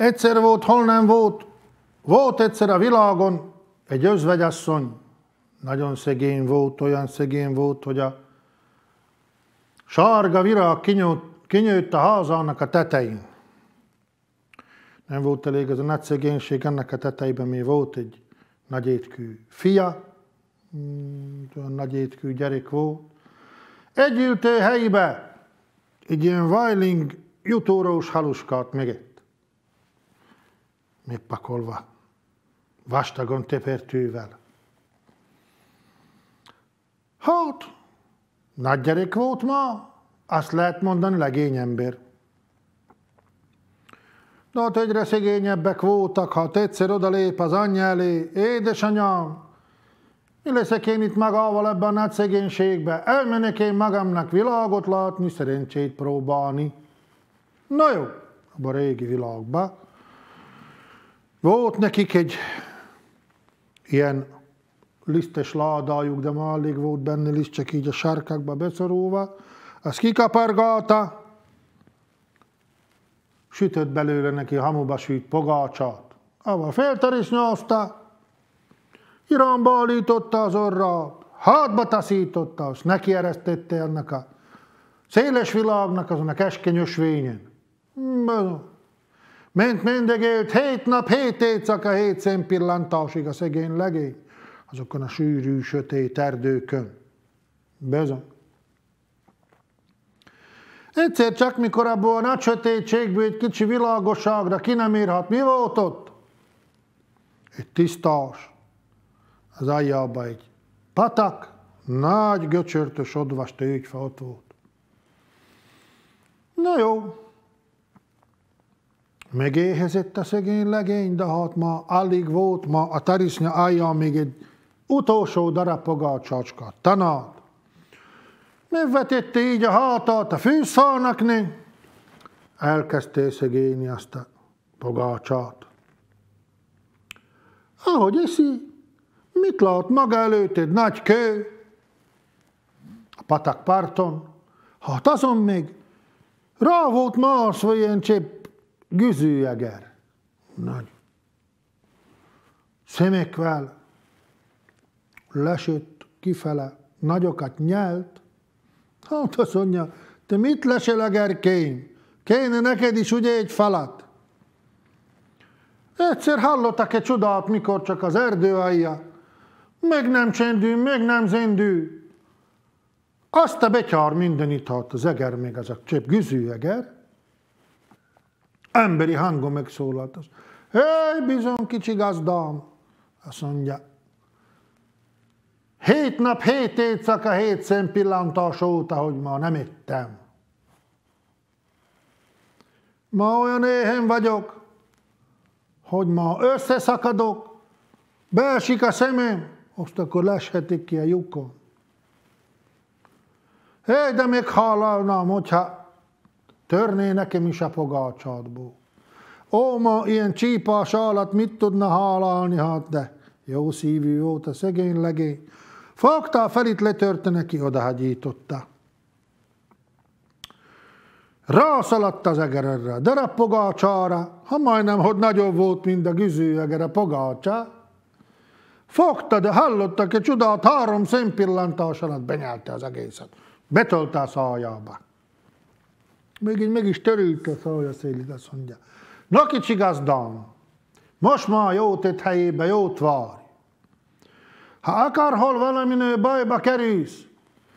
Egyszer volt, hol nem volt. Volt egyszer a világon egy özvegyasszony, nagyon szegény volt, olyan szegény volt, hogy a sárga virág kinyújt, kinyújt a házának a tetején. Nem volt elég ez a nagy szegénység, ennek a tetejében mi volt egy nagy étkű fia, mm, olyan nagy étkű gyerek volt. Egy ültő helybe egy ilyen vajling jutórós haluskát megett megpakolva, vastagon tepertővel. Hát, nagy gyerek volt ma, azt lehet mondani legény ember. De ott hát egyre szegényebbek voltak, ha egyszer odalép az anyja elé, édesanyám, mi leszek én itt magával ebben a nagy szegénységben? Elmenek én magamnak világot látni, szerencsét próbálni. Na jó, abban a régi világban. Volt nekik egy ilyen lisztes ládájuk, de már alig volt benne liszt, csak így a sárkákba beszorulva. Azt kikapargálta, sütött belőle neki hamuba sűt pogácsát. Avval felterisnyózta, iramba állította az orra, hátba taszította, azt neki eresztette ennek a széles világnak, azon a keskenyösvényen. Mm, Ment mendegélt hét nap, hét éjszaka, hét szempillantásig a szegény legény, azokon a sűrű, sötét erdőkön. Bezony. Egyszer csak, mikor abból a nagy sötétségből egy kicsi világosságra ki nem írhat, mi volt ott? Egy tisztás, az aljába egy patak, nagy göcsörtös odvas tőgyfa ott volt. Na jó, Megéhezett a szegény legény, de hát ma, alig volt ma a tarisznya állja még egy utolsó darab pogácsácska, tanát. Megvetette így a hátát a né? elkezdte szegényi azt a pogácsát. Ahogy eszi, mit lát maga előtt egy nagy kő a patak parton? Hát azon még rá volt vagy ilyen csepp Güzüjeger. Nagy. Szemekvel lesőtt kifele, nagyokat nyelt. Hát azt mondja, te mit lesel a Kéne neked is ugye egy falat? Egyszer hallottak egy csodát, mikor csak az erdő alja. Meg nem csendű, meg nem zendű. Azt a betyár mindenit itt az eger még az a csepp eger emberi hangon megszólalt az. Hely, bizony, kicsi gazdám! Azt mondja, hét nap, hét éjszaka, hét szempillantás óta, hogy ma nem ettem. Ma olyan éhen vagyok, hogy ma összeszakadok, beesik a szemem, azt akkor leshetik ki a lyukon. Hé, de még hallanám, hogyha Törné nekem is a fogácsádból. Ó, ma ilyen csípás alatt mit tudna hálálni, hát de jó szívű volt a szegény legény. Fogta a felit, letörte neki, odahagyította. Rászaladt az egerre, de a pogácsára, ha majdnem, hogy nagyobb volt, mint a güző a pogácsá. Fogta, de hallottak egy csodát, három szempillantás alatt hát benyelte az egészet. Betölte a szájába. Még, mégis is törült a Szélit azt mondja. Na kicsi gazdám, most már jót itt helyébe, jót várj. Ha akárhol valaminő bajba kerülsz,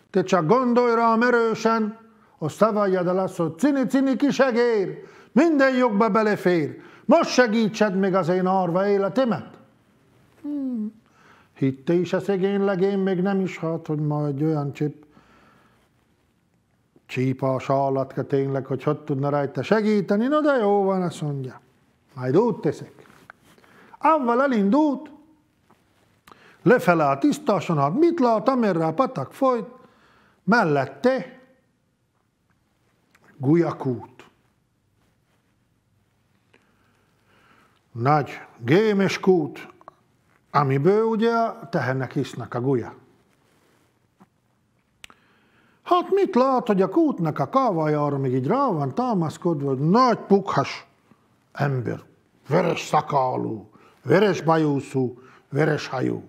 te csak gondolj rám erősen, a szavalljad a azt, hogy cini-cini kisegér, minden jogba belefér, most segítsed meg az én arva életemet. Hmm. Hitte is a szegény legény, még nem is hát, hogy ma egy olyan csip csípa a sallatka tényleg, hogy hogy tudna rajta segíteni, na de jó van, azt mondja, majd út teszek. Avval elindult, lefele a hát mit lát, amerre a patak folyt, mellette gulyakút. Nagy gémes kút, amiből ugye tehenek isznak a gulya. Hát mit lát, hogy a kútnak a kávája arra még így rá van támaszkodva, nagy pukhas ember, veres szakálú, veres bajúszú, veres hajú.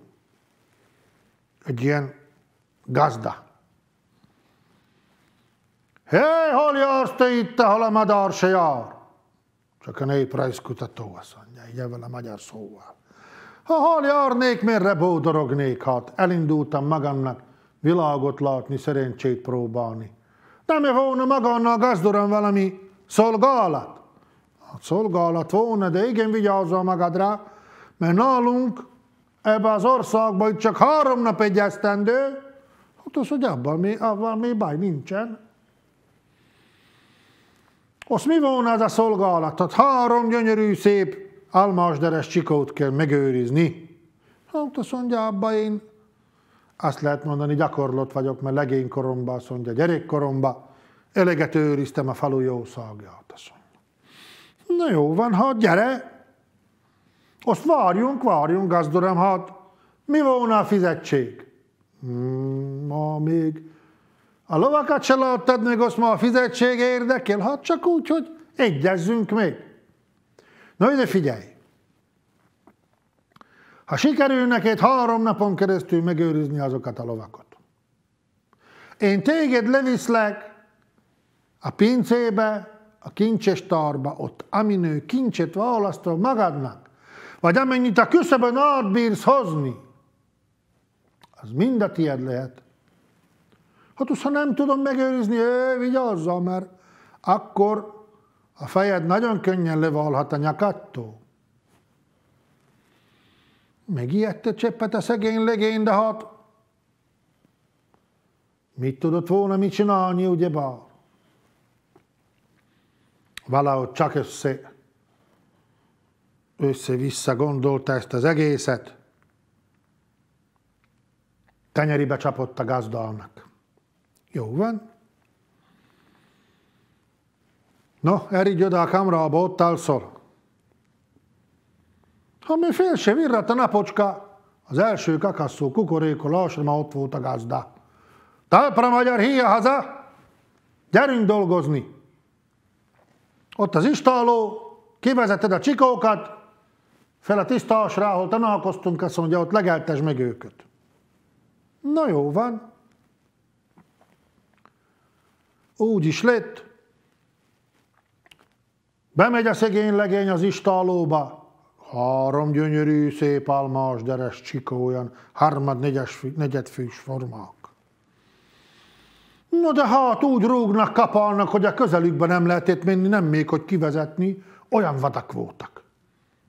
Egy ilyen gazda. Hé, hol jársz te itt, ahol a madár se jár? Csak a néprajzkutató azt mondja, így a magyar szóval. Ha hol járnék, merre bódorognék, hát elindultam magamnak világot látni, szerencsét próbálni. Nem-e volna magannal gazduran valami szolgálat? A hát szolgálat volna, de igen, vigyázzal magad rá, mert nálunk ebbe az országban itt csak három nap egy esztendő, hát az, hogy abban mi, abban mi baj nincsen. Azt mi volna az a szolgálat? Hát három gyönyörű, szép almasderes csikót kell megőrizni. Hát azt mondja, abban én azt lehet mondani, gyakorlott vagyok, mert legénykoromban azt mondja, gyerekkoromban eleget őriztem a falu jó szagját, azt mondja. Na jó van, hát gyere, azt várjunk, várjunk, gazdorám, hát mi volna a fizetség? Hmm, ma még a lovakat se láttad, még azt ma a fizetség érdekel, hát csak úgy, hogy egyezzünk még. Na ide figyelj, ha sikerül neked három napon keresztül megőrizni azokat a lovakat. Én téged leviszlek a pincébe, a kincses tarba, ott aminő kincset választol magadnak, vagy amennyit a küszöbön át bírsz hozni, az mind a tied lehet. Hát ha nem tudom megőrizni, ő, vigyázzal, mert akkor a fejed nagyon könnyen levalhat a nyakattól a cseppet a szegény legény, de hát mit tudott volna mit csinálni, ugyebár? Valahogy csak össze, össze-vissza gondolta ezt az egészet, tenyeribe csapott a gazdalnak. Jó van. No, erigy oda a kamrába, ott alszol. Ami fél se virrat a napocska, az első kakasszó kukorékol lassan ott volt a gazda. Talpra magyar híja haza, gyerünk dolgozni! Ott az istáló, kivezeted a csikókat, fel a tiszta asra, ahol tanálkoztunk, azt mondja, ott legeltes meg őket. Na jó van. Úgy is lett. Bemegy a szegény legény az istálóba, Három gyönyörű, szép almas, deres csikó, olyan harmad, negyes, negyedfűs formák. No de hát úgy rúgnak, kapalnak, hogy a közelükben nem lehetett menni, nem még, hogy kivezetni, olyan vadak voltak.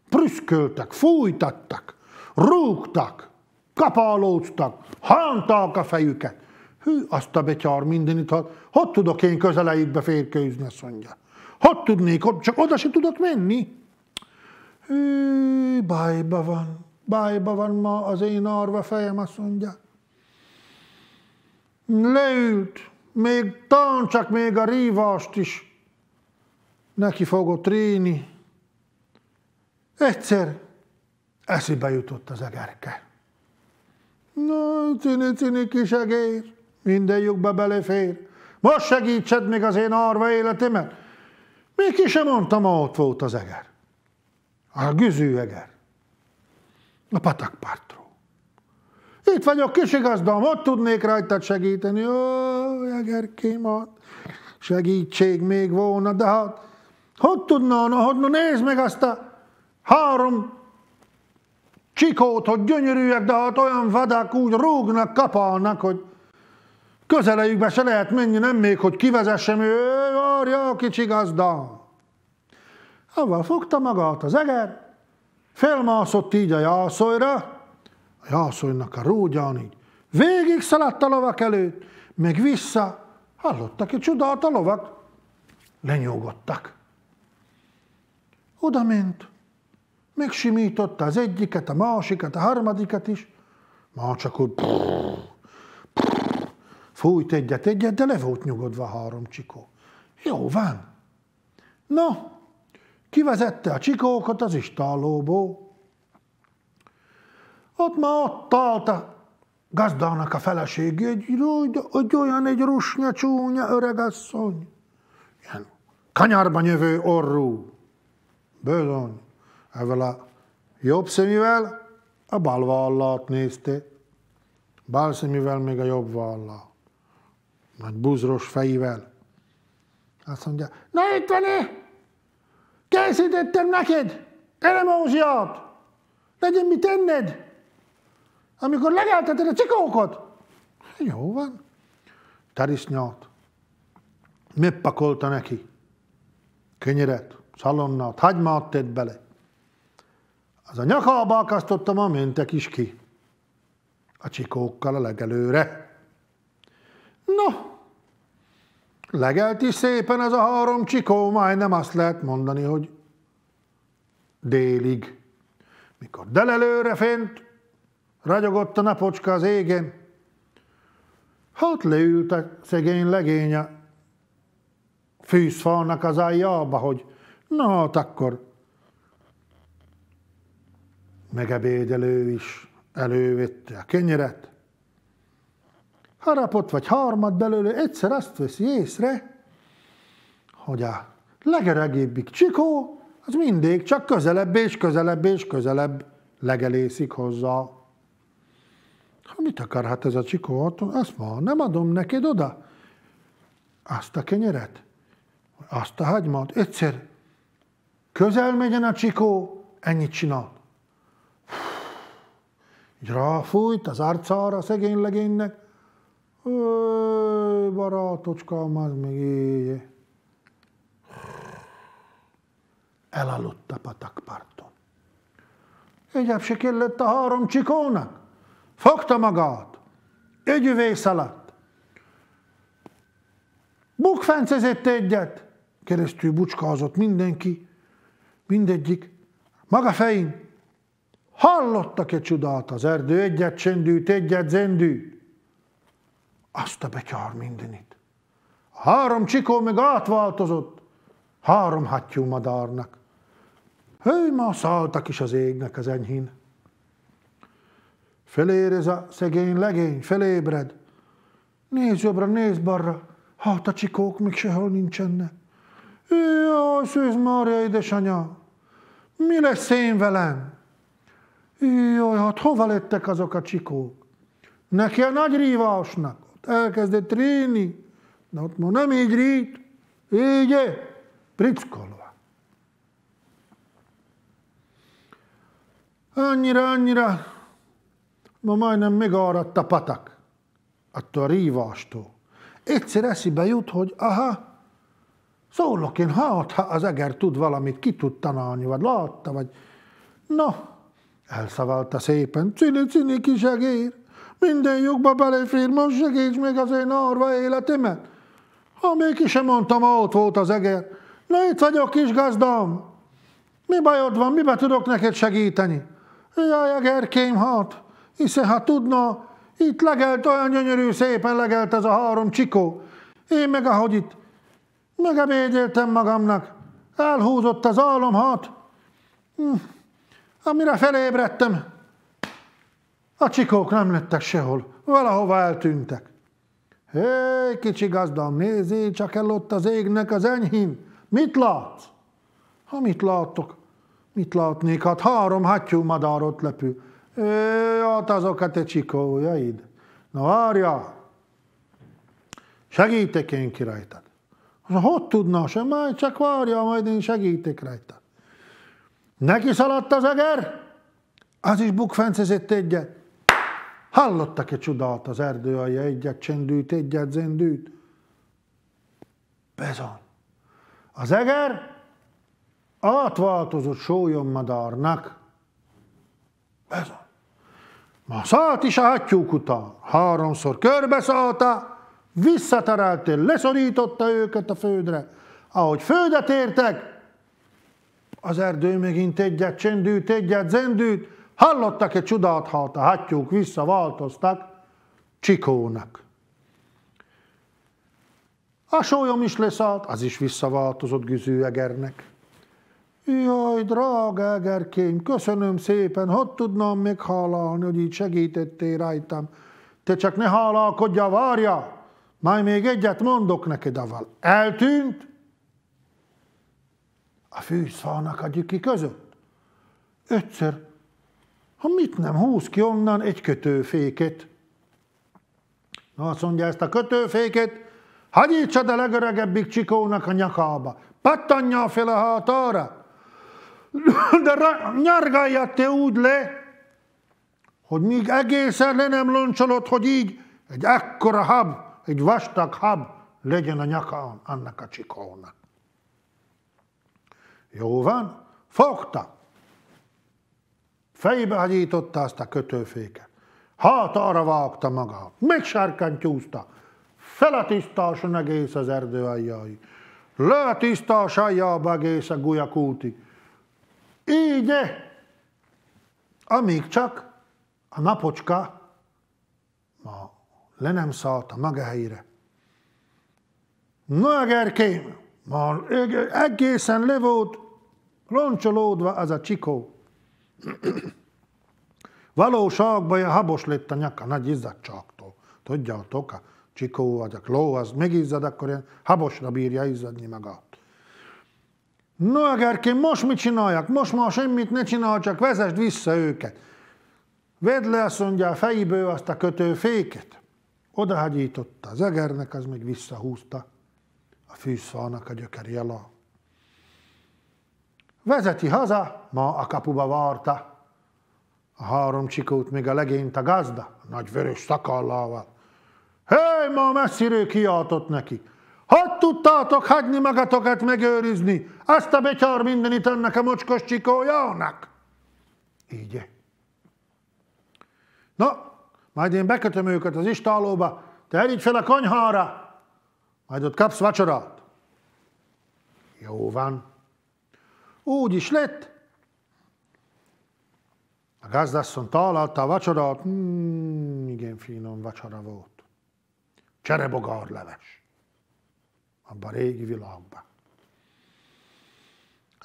Prüszköltek, fújtattak, rúgtak, kapálóztak, hantak a fejüket. Hű, azt a betyár mindenit, hát, hogy tudok én közeleikbe férkőzni, azt mondja. Hogy tudnék, csak oda se tudok menni. Hű, bájba van, bájba van ma az én arva fejem, azt mondja. Leült, még talán csak még a rívást is neki fogott réni. Egyszer eszébe jutott az egerke. Na, cini, cini kis egér, minden lyukba belefér. Most segítsed még az én arva életemet. Még ki sem mondtam, ott volt az eger a Gőzőeger, a patakpartról. Itt vagyok, kisigazdom, ott tudnék rajtad segíteni. Ó, kémat, segítség még volna, de hát hogy tudna, na, hogy na, nézd meg azt a három csikót, hogy gyönyörűek, de hát olyan vadák úgy rúgnak, kapálnak, hogy közelejükbe se lehet menni, nem még, hogy kivezessem, ő, várja a kicsi Avval fogta magát az eger, felmászott így a jászolyra, a jászolynak a rúgyán így, végig szaladt a lovak előtt, meg vissza, hallottak egy csodát a lovak, lenyugodtak. Oda ment, megsimította az egyiket, a másikat, a harmadikat is, már csak úgy brrr, brrr, fújt egyet-egyet, de le volt nyugodva három csikó. Jó van. No? Kivezette a csikókat az istallóból. Ott már ott állt a gazdának a feleség, egy, egy olyan egy rusnya csúnya öregasszony. Ilyen kanyarban jövő orrú. Bőzony. Ezzel a jobb szemivel a bal vallat nézte. Bal szemivel még a jobb vallat. Nagy buzros fejével. Azt mondja, na itt van -e? Készítettem neked elemóziát. legyen mit tenned, amikor legelteted a cikókat. Jó van. Tarisznyát. Megpakolta neki. Kenyeret, szalonnát, hagymát tett bele. Az a nyakába akasztottam, a mentek is ki. A csikókkal a legelőre. No, Legelt is szépen ez a három csikó, majdnem azt lehet mondani, hogy délig. Mikor delelőre fent, ragyogott a napocska az égen, hát leült a szegény legénye a fűszfalnak az aljába, hogy na hát akkor megebédelő is elővette a kenyeret, harapot vagy harmad belőle, egyszer azt veszi észre, hogy a legeregébbik csikó, az mindig csak közelebb és közelebb és közelebb legelészik hozzá. Ha mit akarhat ez a csikó? Azt van, nem adom neked oda azt a kenyeret, azt a hagymát. Egyszer közel megyen a csikó, ennyit csinál. ráfújt az arcára a szegény legénynek, Ö, barátocská, már meg így. Elaludt a patakparton. se kellett a három csikónak. Fogta magát. Egy üvész alatt. Bukfencezett egyet. Keresztül bucskázott mindenki. Mindegyik. Maga fején. Hallottak egy csodát az erdő, egyet csendült, egyet zendült. Azt a betyár mindenit. Három csikó meg átváltozott. Három hattyú madárnak. Hő, ma szálltak is az égnek az enyhén. Felér ez a szegény legény, felébred. Nézz jobbra, nézz barra, Hát a csikók még sehol nincsenne. Jaj, Szűz Mária, édesanyja, mi lesz én velem? Jaj, hát hova lettek azok a csikók? Neki a nagy rívásnak elkezdett rélni. De ott ma nem így rít, így e, prickolva. Annyira, annyira, ma majdnem megaradt a patak, attól a rívástól. Egyszer eszibe jut, hogy aha, szólok én, hát, ha az eger tud valamit, ki tud tanálni, vagy látta, vagy... Na, elszavalta szépen, cini, cini kis egér minden lyukba belefér, most segíts még az én arva életemet. Ha még ki sem mondtam, ott volt az eger. Na itt vagyok, kis gazdám. Mi bajod van, miben tudok neked segíteni? Jaj, egerkém hat, hiszen ha hát tudna, itt legelt olyan gyönyörű, szépen legelt ez a három csikó. Én meg ahogy itt megebédéltem magamnak, elhúzott az álom hat, hm, amire felébredtem, a csikók nem lettek sehol, valahova eltűntek. Hé, kicsi gazdam, nézi, csak el ott az égnek az enyhén. Mit látsz? Ha mit látok? Mit látnék? Hát három hattyú madár ott lepül. Ő, hát azok a te csikójaid. Na várja, segítek én ki rajtad. Hogy tudna sem, majd csak várja, majd én segítek rajtad. Neki szaladt az eger, az is bukfencezett egyet. Hallottak-e csodát az erdő alja egyet csendűt, egyet zendűt? Bezon. Az eger átváltozott sólyom madárnak. Bezon. Ma szállt is a hattyúk után, háromszor körbe szállta, visszatereltél, leszorította őket a földre. Ahogy földet értek, az erdő megint egyet csendűt, egyet zendűt, Hallottak-e ha A hattyúk visszaváltoztak Csikónak. A sólyom is leszállt, az is visszaváltozott egernek. Jaj, drága Egerkém, köszönöm szépen, hogy tudnám meghalálni, hogy így segítettél rajtam. Te csak ne hálálkodja, várja, majd még egyet mondok neked aval. Eltűnt a fűszfának a gyüki között. Ötször ha mit nem, húz ki onnan egy kötőféket. Na azt mondja, ezt a kötőféket hagyítsad a legöregebbik csikónak a nyakába. Pattanja fel a hátára, de nyargáljad te úgy le, hogy még egészen le nem loncsolod, hogy így egy ekkora hab, egy vastag hab legyen a nyakán annak a csikónak. Jó van, fogtak fejbe hagyította azt a kötőféket. Hát arra vágta maga, megsárkantyúzta, feletisztáson egész az erdő aljai, letisztás aljába egész a gulyakútig. Így, amíg csak a napocska ma le nem szállt a maga helyére. Na, Gerkém, ma egészen le volt roncsolódva az a csikó. Valóságban a habos lett a nyaka nagy izzadságtól. Tudjátok, a csikó vagy a kló, az megizzad, akkor ilyen habosra bírja izzadni magát. No, Gerkén, most mit csináljak? Most már semmit ne csinál, csak vezesd vissza őket. Vedd le azt mondja a fejből azt a kötőféket. Odahagyította az egernek, az még visszahúzta a fűszalnak a gyökeri alá. Vezeti haza, ma a kapuba várta A három csikót még a legényt a gazda, a nagy vörös szakallával. hey, ma messziről kiáltott neki. Hogy tudtátok hagyni magatokat megőrizni? Azt a betyár mindenit ennek a mocskos csikójának? Így. Na, majd én bekötöm őket az istálóba, te erígy fel a konyhára, majd ott kapsz vacsorát. Jó van. Úgy is lett. A gazdasszony találta a vacsorát, mm, igen finom vacsora volt. Cserebogár leves. Abban a régi világban.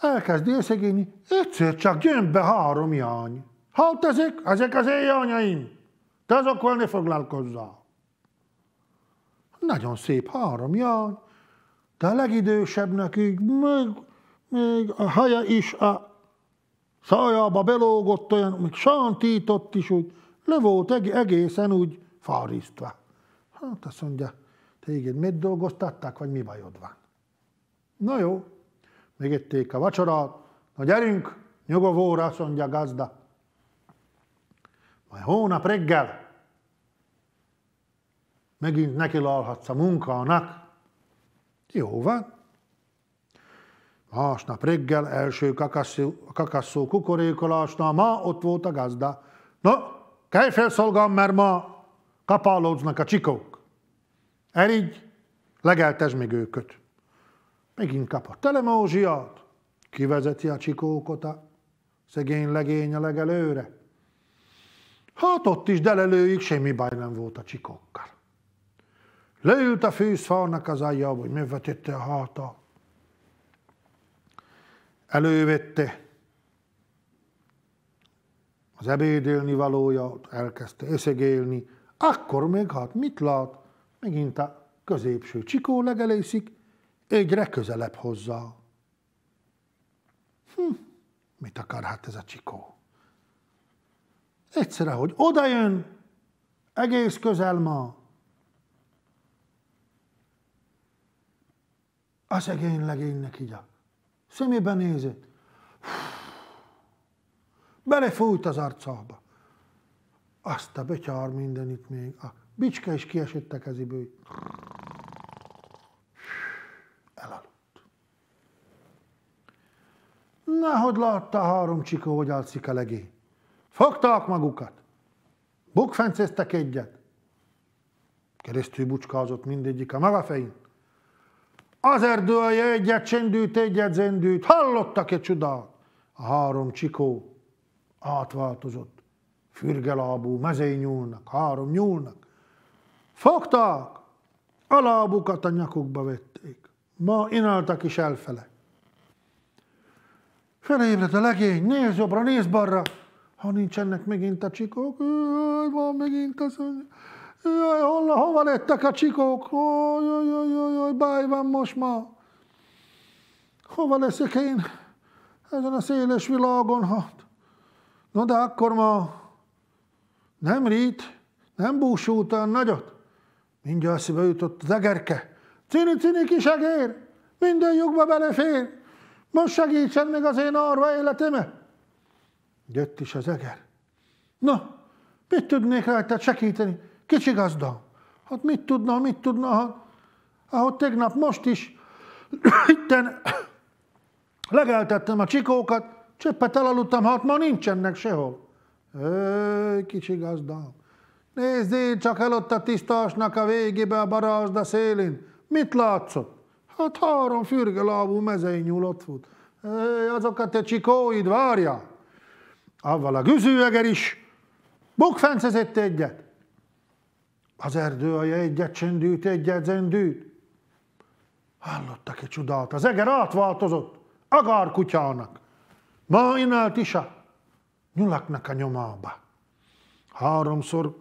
Elkezd összegényi, egyszer csak jön be három jány. Hát ezek, ezek az éjjányaim. Te azokkal ne foglalkozzál. Nagyon szép három jány, de a legidősebbnek így meg még a haja is a szájába belógott olyan, még sántított is úgy, le volt egészen úgy farisztva. Hát azt mondja, téged mit dolgoztatták, vagy mi bajod van? Na jó, megették a vacsorát, na gyerünk, nyugovóra, azt mondja gazda. Majd hónap reggel megint nekilálhatsz a munkának. Jó van, Másnap reggel első kakasszó, kakasszó kukorékolásnál ma ott volt a gazda. No, kell felszolgám, mert ma kapálódznak a csikók. Erigy, legeltes még őköt. Megint kap a telemózsiát, kivezeti a csikókot a szegény legény a legelőre. Hát ott is delelőig semmi baj nem volt a csikókkal. Leült a fűszfalnak az ajjába, hogy megvetette a hátát elővette, az ebédélni valója, elkezdte összegélni, akkor még hát mit lát? Megint a középső csikó legelészik, egyre közelebb hozzá. Hm, mit akar hát ez a csikó? Egyszerre, hogy odajön, egész közel ma, a szegény legénynek így a Szemébe nézett. Belefújt az arcába. Azt a betyár mindenit még. A bicske is kiesett a keziből. Elaludt. Na, hogy látta három csikó, hogy alszik a legény. Fogták magukat. Bukfenceztek egyet. Keresztül bucskázott mindegyik a maga fején. Az erdője egyet csendült, egyet zendült. Hallottak-e csuda? A három csikó átváltozott. Fürgelábú mezei nyúlnak, három nyúlnak. Fogták, a lábukat a nyakukba vették. Ma ináltak is elfele. Felébred a legény, néz jobbra, néz balra. Ha nincsenek megint a csikók, van megint a szönyeg. Jaj, hol, hova lettek a csikók? jaj, jaj, jaj, jaj, baj van most ma. Hova leszek én ezen a széles világon? Hát. na de akkor ma nem rít, nem búsú után nagyot. Mindjárt szíve jutott az egerke. Cini, cini kis egér, minden lyukba belefér. Most segítsen meg az én arva életemet. Jött is az eger. Na, mit tudnék rajta segíteni? Kicsi gazda. Hát mit tudna, mit tudna, hát, ahogy tegnap most is, itten legeltettem a csikókat, cseppet elaludtam, hát ma nincsenek sehol. Öj, kicsi gazda. Nézd én csak előtt a tisztasnak a végébe a barázda szélén. Mit látszott? Hát három fürge lábú mezei nyúlott fut. Öj, azokat te csikóid várja. Avval a güzőeger is bukfencezett egyet. Az erdő alja egyet csendült, egyet zendült. Hallottak egy csodát. Az eger átváltozott. agar kutyának. Ma inált is a nyulaknak a nyomába. Háromszor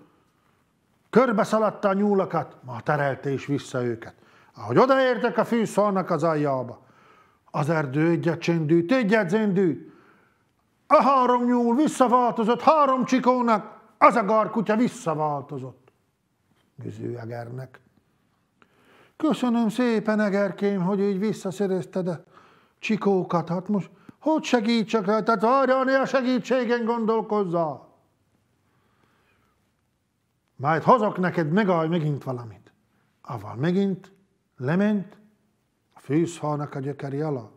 körbe szaladta a nyúlakat, ma terelte is vissza őket. Ahogy odaértek a fűszalnak az aljába, az erdő egyet csendült, egyet zendült. A három nyúl visszaváltozott három csikónak, az a garkutya visszaváltozott. Egernek. Köszönöm szépen, Egerkém, hogy így visszaszerezted a csikókat. Hát most hogy segítsek Tehát Várjani a segítségen gondolkozza. Majd hozok neked megállj megint valamit. Aval megint lement a fűszhalnak a gyökeri ala.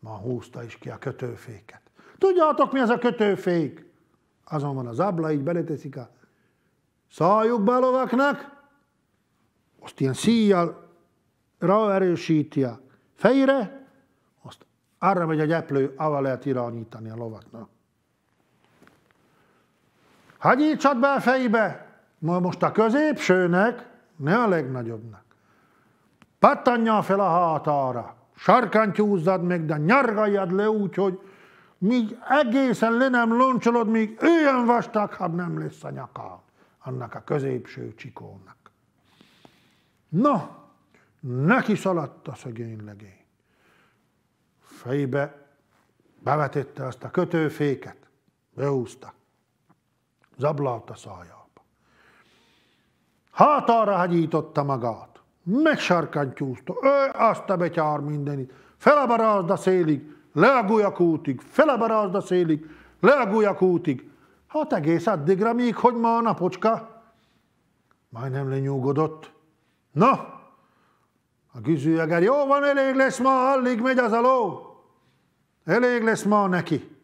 Ma húzta is ki a kötőféket. Tudjátok mi ez a kötőfék? Azon van az abla, így beleteszik a szálljuk be a lovaknak, azt ilyen szíjjal ráerősíti fejre, azt arra megy a gyeplő, avval lehet irányítani a lovaknak. Hagyítsad be a fejbe, ma most a középsőnek, ne a legnagyobbnak. Pattanja fel a hátára, sarkantyúzzad meg, de nyargaljad le úgy, hogy míg egészen le nem loncsolod, míg olyan vastag, nem lesz a nyakám annak a középső csikónak. Na, neki szaladt a szegény legény. Fejbe bevetette azt a kötőféket, beúzta, zablalt a szájába. Hát arra hagyította magát, megsarkantyúzta, ő azt a betyár mindenit, fel a szélig, le a gulyakútig, fel a szélig, le a gulyakútig, Hát egész addigra, míg hogy ma a napocska. Majdnem lenyúgodott. Na, a gizűjeger, jó van, elég lesz ma, allig megy az a ló. Elég lesz ma neki.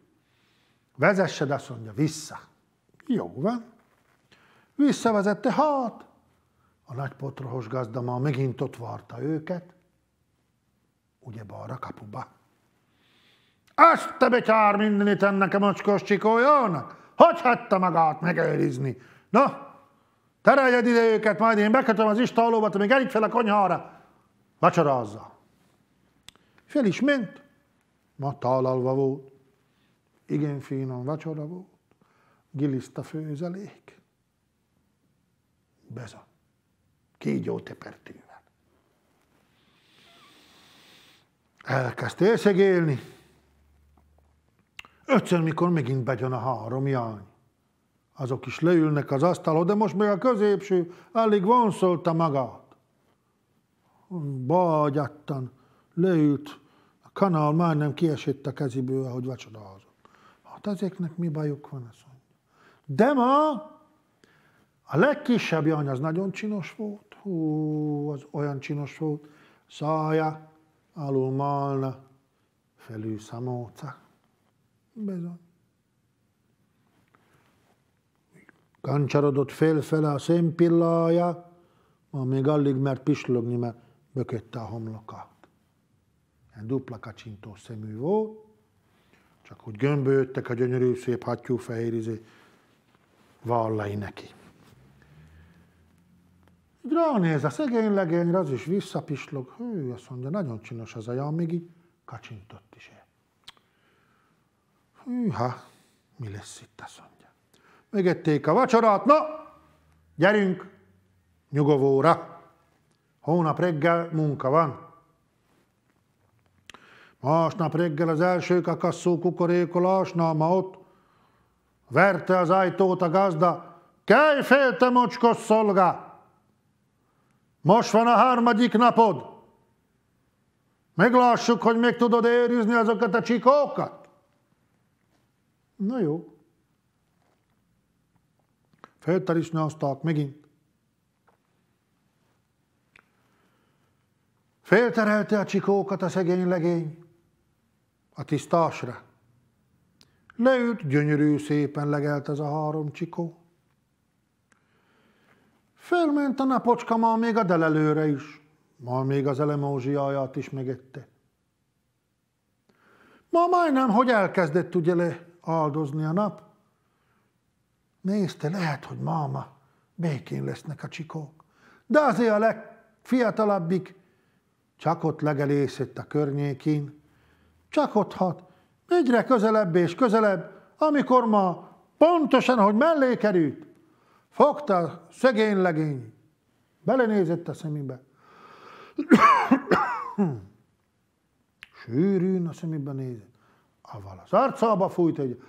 Vezessed, azt mondja, vissza. Jó van. Visszavezette, hát. A nagy potrohos gazda ma megint ott várta őket, ugye balra kapuba. Azt te betyár mindenit ennek a mocskos csikójának! Hogy hagyta magát megőrizni? Na, tereljed ide őket, majd én bekötöm az istalóbat, még elég fel a konyhára. Vacsorázza. Fél is ment. Ma talalva volt. Igen finom vacsora volt. Giliszta főzelék. Beza. Kígyó tepertével. Elkezd észegélni. Ötször, mikor megint begyon a három jány. Azok is leülnek az asztalhoz, de most meg a középső, alig vonszolta magát. Bagyattan leült, a kanál nem kiesett a keziből, ahogy vacsorázott. Hát ezeknek mi bajuk van, azt mondja. De ma a legkisebb jány az nagyon csinos volt, hú, az olyan csinos volt, szája alul malna, felül szamócak. Bizony. Kancsarodott félfele a szénpillája, ma még alig mert pislogni, mert bökötte a homlokát. Egy dupla kacsintó szemű volt, csak úgy gömbölődtek a gyönyörű, szép hattyú fehér izé vallai neki. Így ránéz a szegény legényre, az is visszapislog, hű, azt mondja, nagyon csinos az aja, még így kacsintott is el. Hűha, mi lesz itt, azt mondja. Megették a vacsorát, na, gyerünk, nyugovóra. Hónap reggel munka van. Másnap reggel az első kakasszó kukorékolás, na ma ott verte az ajtót a gazda. Kelj fél, te mocskos szolga! Most van a harmadik napod. Meglássuk, hogy meg tudod érizni azokat a csikókat. Na jó. Felterisne azt a megint. Felterelte a csikókat a szegény legény a tisztásra. Leült gyönyörű szépen legelt ez a három csikó. Fölment a napocska ma még a delelőre is, ma még az elemózsiáját is megette. Ma majdnem, hogy elkezdett ugye le áldozni a nap. Nézte, lehet, hogy máma békén lesznek a csikók. De azért a legfiatalabbik csak ott legelészett a környékén, csak ott hat, egyre közelebb és közelebb, amikor ma pontosan, hogy mellé került, fogta a szegény legény, belenézett a szemébe. Sűrűn a szemébe nézett. Aval az arcába fújt, hogy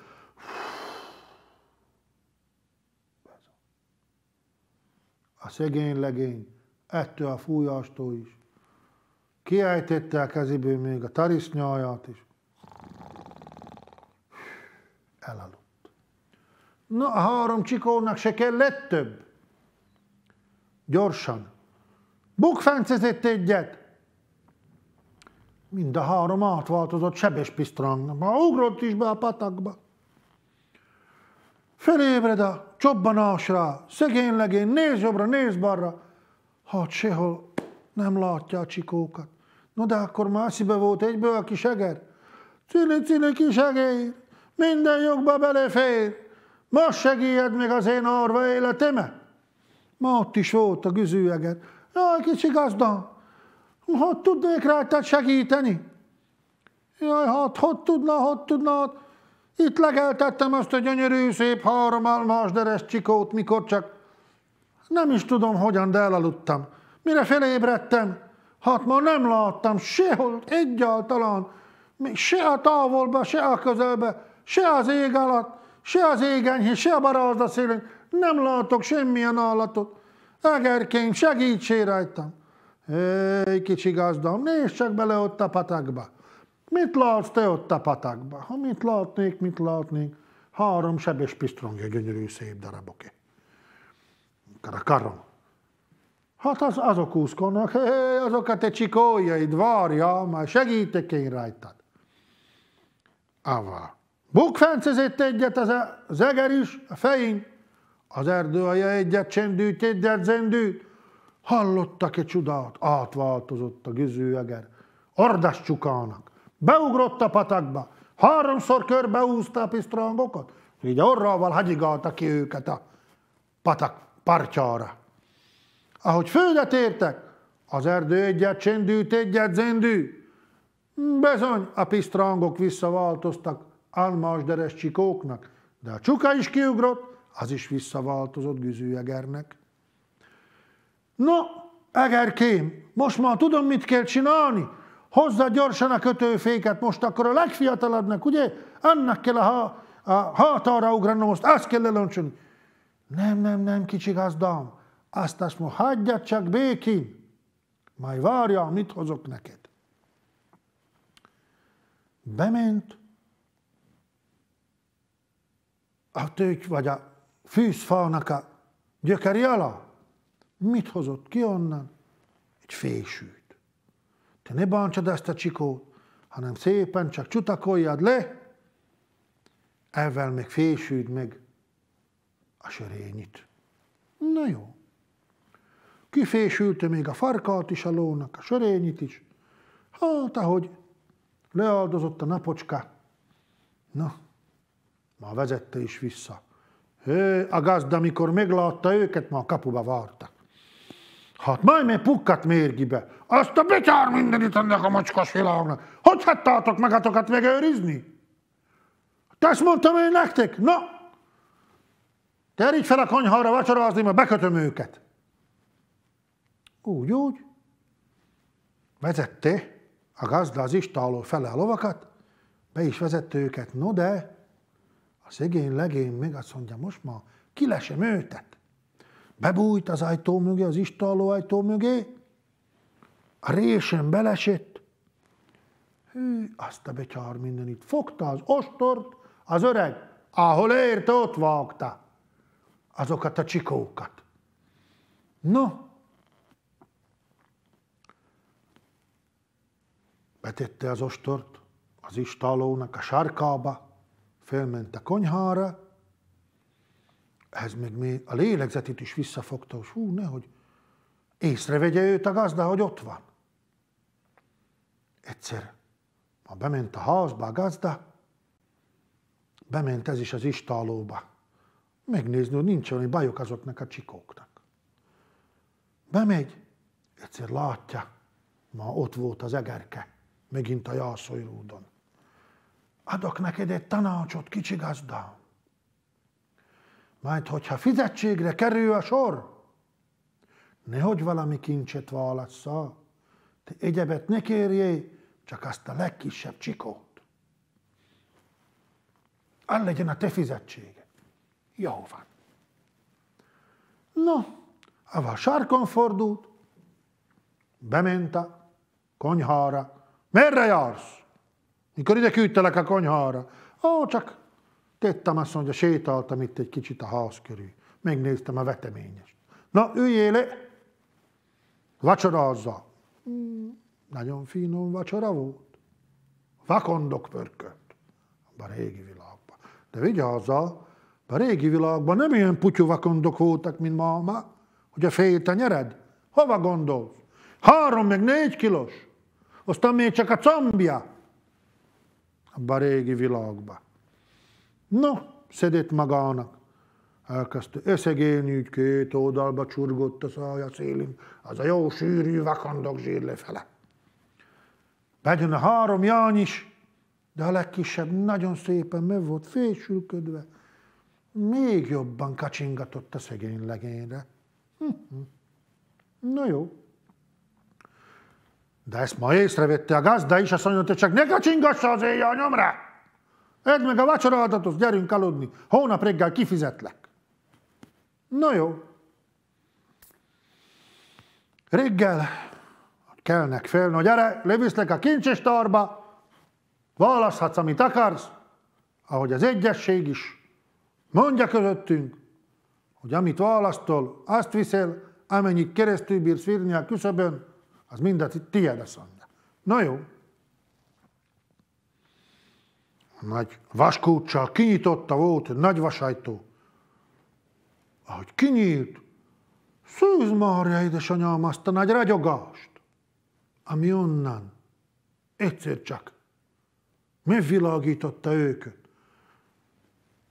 a szegény legény ettől a fújástól is kiejtette a kezéből még a tarisznyáját is, elaludt. Na, a három csikónak se kellett több. Gyorsan. Bukfencezett egyet, mind a három átváltozott sebészpisztrangba, ugrott is be a patakba. Felébred a csobbanásra, szegény legény, néz jobbra, néz balra, hát sehol nem látja a csikókat. No de akkor már eszibe volt egyből a kis eger. Cili, cili kis eger, minden jogba belefér, most segíted még az én orva életemet. Ma ott is volt a eger. Jaj, kicsi gazdám, hogy tudnék rajtad segíteni? Jaj, hát, hogy tudna, hogy tudna, Itt legeltettem ezt a gyönyörű, szép harmalmas, deres csikót, mikor csak nem is tudom hogyan, de elaludtam. Mire felébredtem? Hát ma nem láttam sehol, egyáltalán, se a távolba, se a közelbe, se az ég alatt, se az égenyhé, se a barázda szélén, nem látok semmilyen állatot. Egerként segítsé rajtam! Hé, kicsi gazdam, nézd csak bele ott a patakba. Mit látsz te ott a patakba? Ha mit látnék, mit látnék? Három sebes pisztrongja, gyönyörű szép daraboké. a karom. Hát az, azok úszkolnak, hey, azok a te csikójaid, várja, már segítek én rajtad. Ava. Bukfencezett egyet az, e- az eger is, a fején. Az erdő egyet csendűt, egyet zendűt. Hallottak-e csodát? Átváltozott a gőzőeger. Ardas csukának. Beugrott a patakba. Háromszor körbeúzta a pisztrángokat. Így orrával hagyigálta ki őket a patak partjára. Ahogy földet értek, az erdő egyet csendült, egyet zendű. Bezony, a pisztrangok visszaváltoztak deres csikóknak, de a csuka is kiugrott, az is visszaváltozott güzőegernek. Na, egerkém, most már tudom, mit kell csinálni. Hozza gyorsan a kötőféket, most akkor a legfiatalabbnak, ugye? Annak kell a, ha, a hátára ugranom, most azt kell leloncsolni. Nem, nem, nem, kicsi gazdám. Azt azt mondja, hagyjad csak békén. Majd várja, mit hozok neked. Bement a tők vagy a fűzfának a gyökeri alatt. Mit hozott ki onnan? Egy fésűt. Te ne bántsad ezt a csikót, hanem szépen csak csutakoljad le, ezzel meg fésűd meg a sörényit. Na jó. Kifésülte még a farkát is a lónak, a sörényit is. Hát, ahogy leáldozott a napocska, na, már vezette is vissza. Ő, a gazda, amikor meglátta őket, ma a kapuba várta. Hát majd még pukkat mérgibe. Azt a betyár mindenit ennek a macskas világnak. Hogy hettátok magatokat megőrizni? Te ezt mondtam én nektek. Na, terítj fel a konyhára vacsorázni, mert bekötöm őket. Úgy, úgy. Vezette a gazda az istáló fele a lovakat, be is vezette őket. No de, a szegény legény még azt mondja, most ma kilesem őtet. Bebújt az ajtó mögé, az istalló ajtó mögé, a résen belesett, hű, azt a becsár mindenit. Fogta az ostort, az öreg, ahol ért, ott vágta azokat a csikókat. No, betette az ostort az istalónak a sarkába, felment a konyhára, ez még, még a lélegzetét is visszafogta, hogy hú, nehogy észrevegye őt a gazda, hogy ott van. Egyszer, ha bement a házba a gazda, bement ez is az istálóba. Megnézni, hogy nincs olyan bajok azoknak a csikóknak. Bemegy, egyszer látja, ma ott volt az egerke, megint a jászolyrúdon. Adok neked egy tanácsot, kicsi gazdám. Majd, hogyha fizetségre kerül a sor, nehogy valami kincset válassza, te egyebet ne kérjé, csak azt a legkisebb csikót. El legyen a te fizetsége. Jó van. No, a sarkon fordult, bement a konyhára. Merre jársz? Mikor ide küldtelek a konyhára? Ó, csak Tettem azt mondja, sétáltam itt egy kicsit a ház körül. Megnéztem a veteményest. Na, üljél le! Vacsorázza. Mm, nagyon finom vacsora volt. Vakondok pörkölt. A régi világban. De vigyázza, a régi világban nem ilyen putyú vakondok voltak, mint ma, ma hogy a a nyered. Hova gondolsz? Három meg négy kilós. Aztán még csak a combja. a régi világban. No, szedett magának. Elkezdte összegélni, két oldalba csurgott a szája szélén, az a jó sűrű vakandok zsír lefele. Begyön a három jány is, de a legkisebb nagyon szépen meg volt fésülködve, még jobban kacsingatott a szegény legényre. Na jó. De ezt ma észrevette a gazda is, azt mondja, hogy csak ne kacsingassa az éjjel nyomra! Edd meg a adatot, gyerünk aludni. Hónap reggel kifizetlek. Na jó. Reggel kelnek fel, na gyere, leviszlek a tarba, választhatsz, amit akarsz, ahogy az egyesség is mondja közöttünk, hogy amit választol, azt viszel, amennyit keresztül bírsz vírni a küszöbön, az mind a tiéd a Na jó, nagy vaskúccsal kinyitotta volt nagy vasajtó. Ahogy kinyílt, szűz marja édesanyám azt a nagy ragyogást, ami onnan egyszer csak megvilágította őket.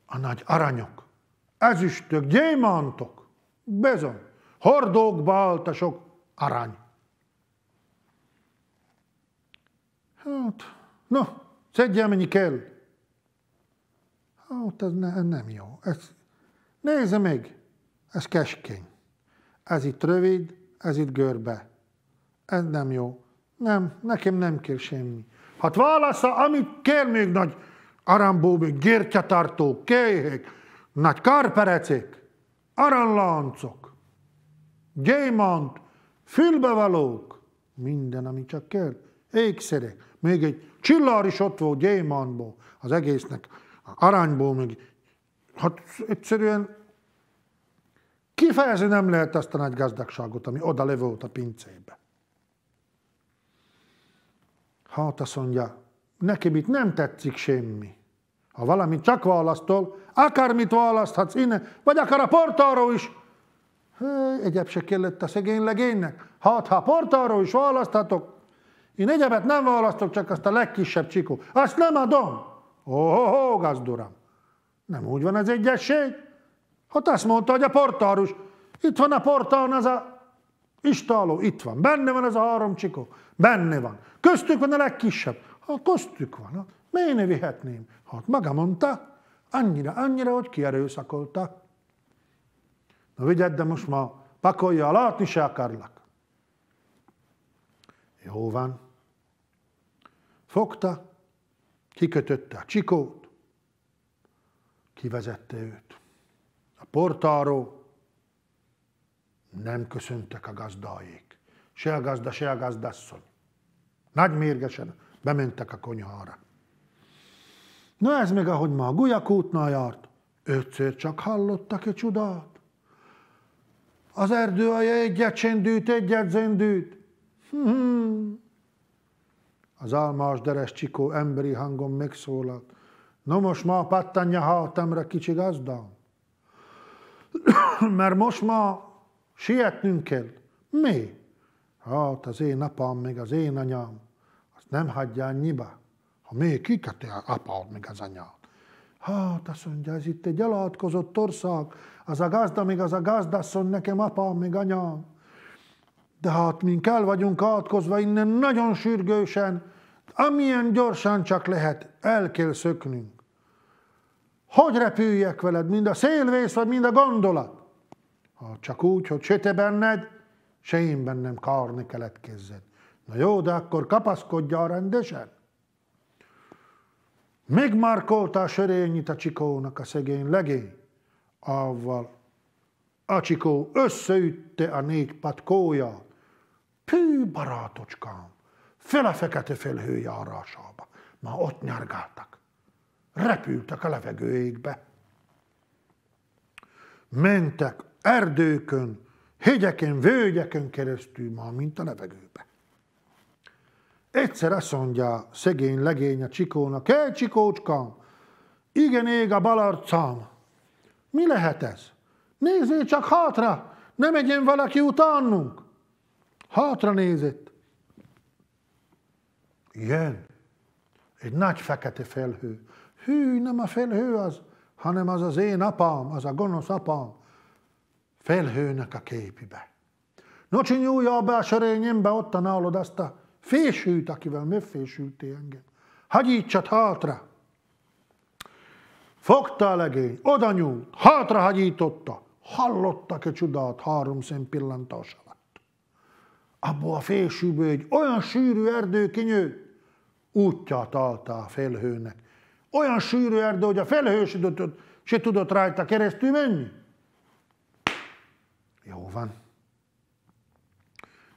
A nagy aranyok, ezüstök, gyémántok, bezon, hordókba állt a sok arany. Hát, no, szedje, amennyi kell. Hát ez ne, nem jó. Ez, nézze meg, ez keskeny. Ez itt rövid, ez itt görbe. Ez nem jó. Nem, nekem nem kér semmi. Hát válasza, amit kér még nagy még gyertyatartó, kéhék, nagy karperecék, aranláncok, gyémant, fülbevalók, minden, ami csak kell, ékszerek, még egy csillár is ott volt gyémantból az egésznek aranyból meg hát egyszerűen kifejezni nem lehet ezt a nagy gazdagságot, ami oda le volt a pincébe. Hát azt mondja, nekem itt nem tetszik semmi. Ha valamit csak választol, akármit választhatsz innen, vagy akár a portáról is, egyéb se kellett a szegény legénynek. Hát, ha portáról is választhatok, én egyebet nem választok, csak azt a legkisebb csikó. Azt nem adom. Ó, gazduram, nem úgy van az egyesség. Hát azt mondta, hogy a portárus, itt van a portán az a istáló, itt van, benne van ez a három csikó, benne van. Köztük van a legkisebb, ha köztük van, ha, miért ne vihetném? Hát maga mondta, annyira, annyira, hogy kierőszakolta. Na vigyed, de most ma pakolja látni se akarlak. Jó van. Fogta, Kikötötte a csikót, kivezette őt. A portáró nem köszöntek a gazdájék. Se a gazda, se a gazdasszony. Nagy mérgesen bementek a konyhára. Na ez meg, ahogy ma a gulyakútnál járt, ötször csak hallottak egy csodát. Az erdő alja egyet csendült, egyet zendült. Hmm. Hm, az álmás deres csikó emberi hangon megszólalt. No most ma pattanja hátamra kicsi gazdám. Mert most ma sietnünk kell. Mi? Hát az én apám, meg az én anyám, azt nem hagyja annyiba. Ha mi kiket apád, meg az anyád. Hát azt mondja, ez itt egy elátkozott ország, az a gazda, még az a gazdasszony, nekem apám, meg anyám. De hát mink el vagyunk átkozva innen nagyon sürgősen, Amilyen gyorsan csak lehet, el kell szöknünk. Hogy repüljek veled, mind a szélvész, vagy mind a gondolat? Ha csak úgy, hogy se te benned, se én bennem kar keletkezzed. Na jó, de akkor kapaszkodja a rendesen. Megmarkolta a sörényit a csikónak a szegény legény, avval a csikó összeütte a négy patkója. Pű, barátocskám, fel a fekete felhő járásába. Már ott nyargáltak. Repültek a levegőjékbe. Mentek erdőkön, hegyeken, völgyeken keresztül már, mint a levegőbe. Egyszer azt mondja szegény legény a csikónak, Hé, csikócska, igen ég a balarcám. Mi lehet ez? Nézzél csak hátra, nem megyen valaki utánunk. Hátra nézett jön egy nagy fekete felhő. Hű, nem a felhő az, hanem az az én apám, az a gonosz apám, felhőnek a képibe. No, csinyúlja be a sörényembe, ott nálod azt a fésült, akivel megfésültél engem. Hagyítsad hátra! Fogta a legény, oda nyúlt, hátra hagyította. Hallottak a csodát három szem pillantás alatt. Abból a fésűből egy olyan sűrű kinyőtt, útját álltál a felhőnek. Olyan sűrű erdő, hogy a felhő se tudott, se tudott rajta keresztül menni. Jó van.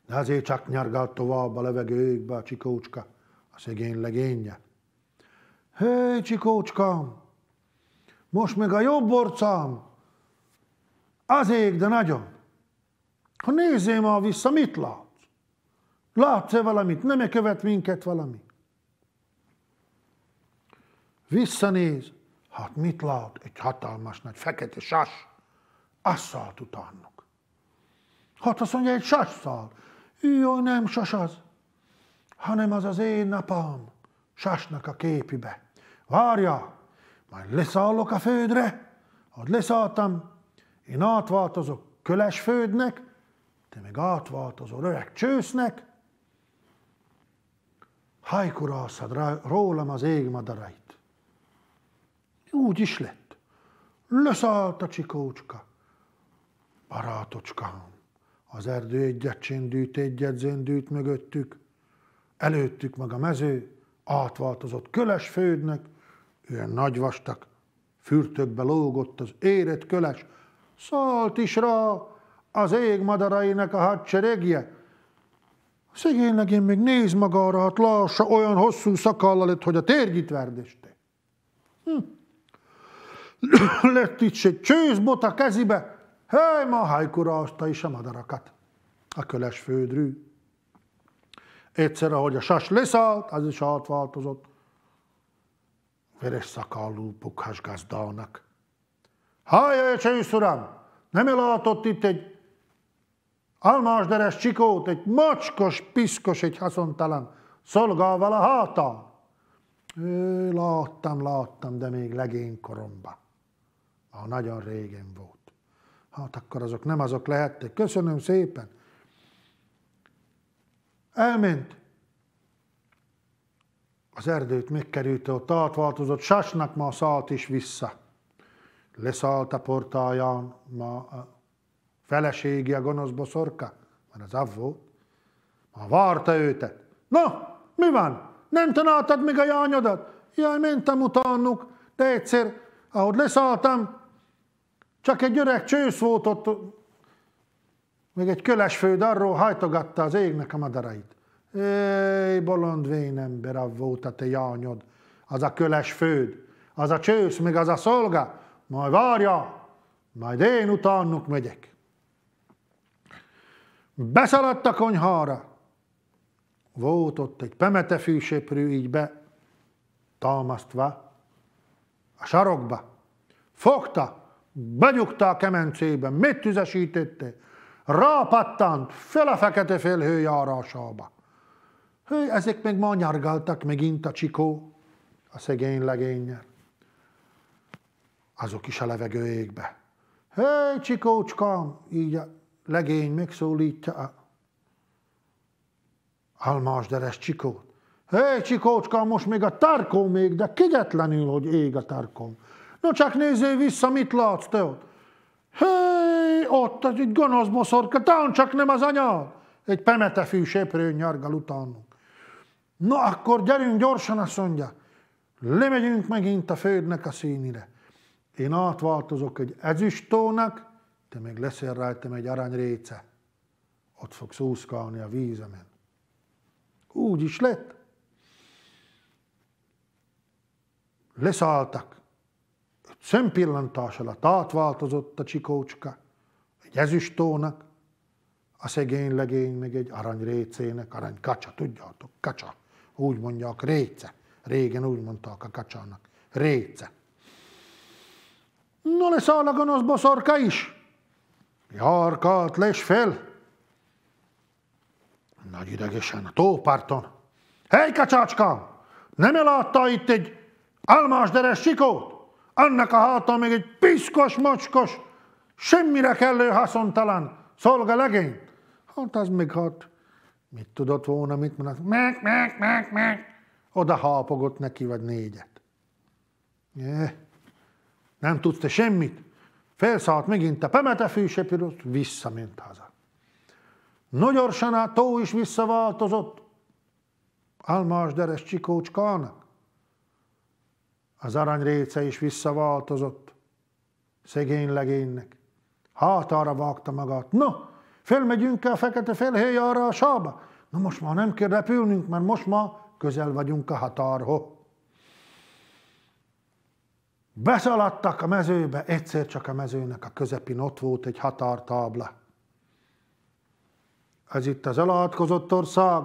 De azért csak nyargált tovább a levegőjükbe a csikócska, a szegény legénye. Hé, csikócskám, most meg a jobb orcám, az ég, de nagyon. Ha nézzél már vissza, mit látsz? Látsz-e valamit? Nem-e követ minket valami? Visszanéz, hát mit lát? Egy hatalmas nagy fekete sas. Asszalt utánuk. Hát azt mondja, egy sasszal. Jó, nem sas az, hanem az az én napám sasnak a képibe. Várja, majd leszállok a földre, ott leszálltam, én átváltozok köles földnek, te meg átváltozol öreg csősznek, hajkurászad rólam az égmadarait. Úgy is lett. Leszállt a csikócska. Barátocskám, az erdő egyet csindűt, egyet zendült mögöttük, előttük meg a mező, átváltozott köles fődnek, ilyen nagy vastag, fürtökbe lógott az érett köles, szólt is rá az ég madarainak a hadseregje. Szegényleg én még néz magára, hát lássa, olyan hosszú szakallal, lett, hogy a térgyit verdeste. Hm. lett itt egy csőzbot a kezibe, hely ma hajkura asta is a madarakat. A köles fődrű. Egyszer, ahogy a sas leszállt, az is átváltozott. Veres szakallú pukhás gazdának. Hája, csősz uram! Nem ellátott itt egy almásderes csikót, egy macskos, piszkos, egy haszontalan szolgával a hátam. Ő, láttam, láttam, de még legénykoromban ha nagyon régen volt. Hát akkor azok nem azok lehettek. Köszönöm szépen. Elment. Az erdőt megkerült, ott átváltozott. Sasnak ma szállt is vissza. Leszállt a portáján ma a feleségi a gonosz boszorka, mert az av volt. Ma várta őt. Na, mi van? Nem tanáltad még a jányodat? Jaj, mentem utánuk, de egyszer, ahogy leszálltam, csak egy öreg csősz volt ott, még egy kölesfőd arról hajtogatta az égnek a madarait. Éj, bolond vén ember, a te jányod, az a köles főd, az a csősz, meg az a szolga, majd várja, majd én utánuk megyek. Beszaladt a konyhára, volt ott egy pemete fűséprű így be, támasztva, a sarokba. Fogta, benyugta a kemencébe, mit tüzesítette, rápattant fel a fekete felhő járásába. Hő, ezek meg ma nyargaltak megint a csikó, a szegény legényel. Azok is a levegő égbe. Hé, csikócskám, így a legény megszólítja a almás deres csikót. Hé, csikócskám, most még a tarkó még, de kegyetlenül, hogy ég a tarkom. No csak nézzél vissza, mit látsz te ott. Hé, ott egy gonosz boszorka, talán csak nem az anya! Egy pemetefű seprő nyargal utánunk. No akkor gyerünk gyorsan, azt mondja. Lemegyünk megint a földnek a színire. Én átváltozok egy ezüstónak, te meg leszel rajtam egy aranyréce. Ott fogsz úszkálni a vízemen. Úgy is lett. Leszálltak. Szempillantás alatt átváltozott a csikócska, egy ezüstónak, a szegény legény meg egy aranyrécének, aranykacsa, tudjátok, kacsa, úgy mondják, réce. Régen úgy mondták a kacsának, réce. No leszáll a gonosz boszorka is. Járkált les fel. Nagy idegesen a tóparton. Hely kacsácska! nem elátta itt egy almásderes sikót? annak a háta még egy piszkos, mocskos, semmire kellő haszontalan szolgalegény. Hát az még hat. mit tudott volna, mit mondott, meg, meg, meg, meg, oda hápogott neki, vagy négyet. Yeah. Nem tudsz te semmit. Felszállt megint a fűsepirot, visszament haza. Nagyorsan a tó is visszaváltozott, almás deres csikócskának az aranyréce is visszaváltozott. szegény legénynek. Hát arra vágta magát. Na, no, felmegyünk -e a fekete felhely arra a sába? Na most már nem kell repülnünk, mert most már közel vagyunk a határhoz. Beszaladtak a mezőbe, egyszer csak a mezőnek a közepén ott volt egy határtábla. Ez itt az elátkozott ország,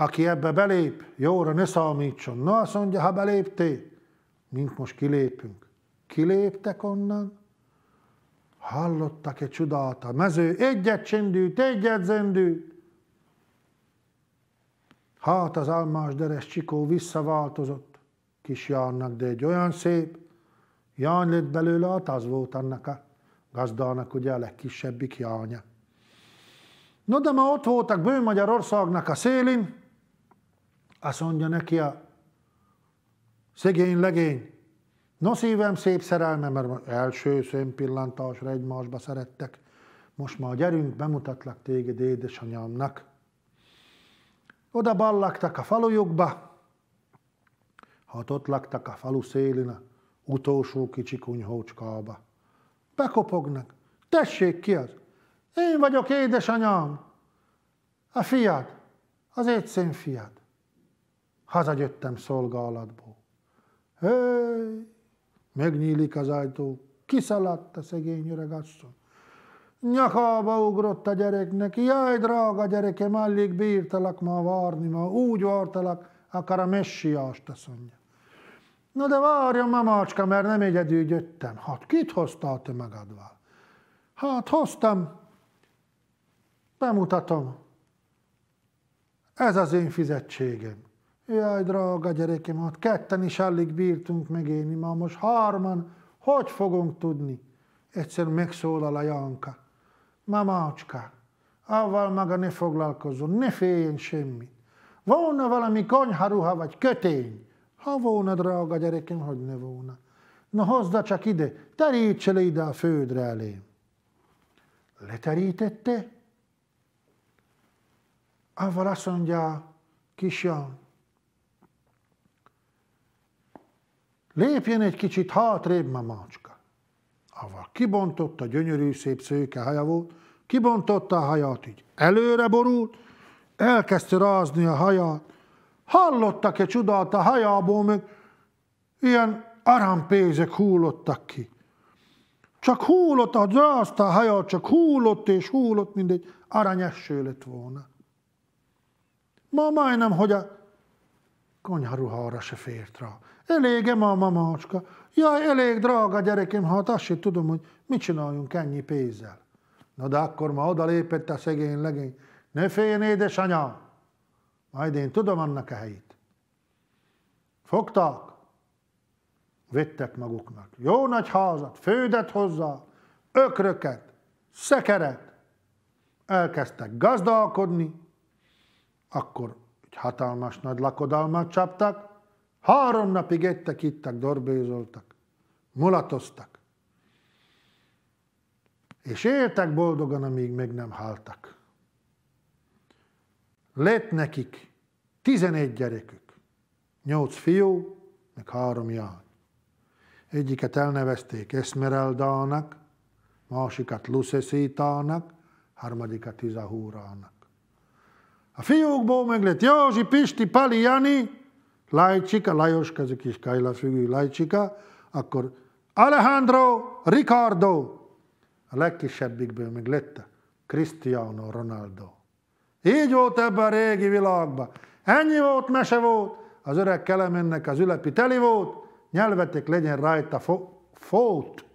aki ebbe belép, jóra ne számítson. Na azt mondja, ha beléptél, mint most kilépünk. Kiléptek onnan, hallottak egy csodát, a mező egyet csendült, egyet zendült. Hát az almás deres csikó visszaváltozott kis Jánnak, de egy olyan szép, Ján lett belőle, hát az volt annak a gazdának ugye a legkisebbik Jánya. No de ma ott voltak bő Magyarországnak a szélén, azt mondja neki a szegény legény, no szívem szép szerelme, mert első szempillantásra egymásba szerettek, most már gyerünk, bemutatlak téged édesanyámnak. Oda ballaktak a falujukba, hát ott laktak a falu szélén, a utolsó kicsi kunyhócskába. Bekopognak, tessék ki az, én vagyok édesanyám, a fiad, az egyszerű fiad. Hazagyöttem szolgálatból. alatból. megnyílik az ajtó, kiszaladt a szegény öreg asszony. Nyakába ugrott a gyereknek, jaj, drága gyerekem, alig bírtalak ma várni, ma úgy vártalak, akár a messiást, azt mondja. Na de várjon, mamácska, mert nem egyedül jöttem. Hát kit hoztál te magadval? Hát hoztam, bemutatom. Ez az én fizetségem. Jaj, drága gyerekem, hát ketten is alig bírtunk megélni, ma most hárman, hogy fogunk tudni? Egyszer megszólal a Janka. Mamácska, avval maga ne foglalkozzon, ne féljen semmit. Volna valami konyharuha vagy kötény? Ha volna, drága gyerekem, hogy ne volna. Na hozd csak ide, terítse le ide a földre elém. Leterítette? Avval azt mondja, kisjan, Lépjen egy kicsit hátrébb, ma macska. Ava kibontotta gyönyörű szép szőke haja volt, kibontotta a haját így. Előre borult, elkezdte rázni a haját. Hallottak-e csodát a hajából, meg ilyen arampézek hullottak ki. Csak hullott, a rázta a haját, csak hullott és hullott, mint egy aranyesső lett volna. Ma majdnem, hogy a konyharuhára se fért rá. Elége mama macska. Jaj, elég drága gyerekem, hát azt sem tudom, hogy mit csináljunk ennyi pénzzel. Na de akkor ma oda lépett a szegény legény. Ne féljen, édesanyja! Majd én tudom annak a helyét. Fogtak, vettek maguknak. Jó nagy házat, fődet hozzá, ökröket, szekeret. Elkezdtek gazdálkodni, akkor egy hatalmas nagy lakodalmat csaptak, Három napig ettek, ittak, dorbőzoltak, mulatoztak. És éltek boldogan, amíg meg nem haltak. Lett nekik tizenegy gyerekük, nyolc fiú, meg három jány. Egyiket elnevezték Esmeraldának, másikat Lucesitának, harmadikat Izahúrának. A fiúkból meg lett Józsi, Pisti, Pali, Jani, Lajcsika, Lajos kis Kajla függő Lajcsika, akkor Alejandro Ricardo, a legkisebbikből még lett Cristiano Ronaldo. Így volt ebben a régi világban. Ennyi volt, mese volt, az öreg kelemennek az ülepi teli volt, nyelvetek legyen rajta fo-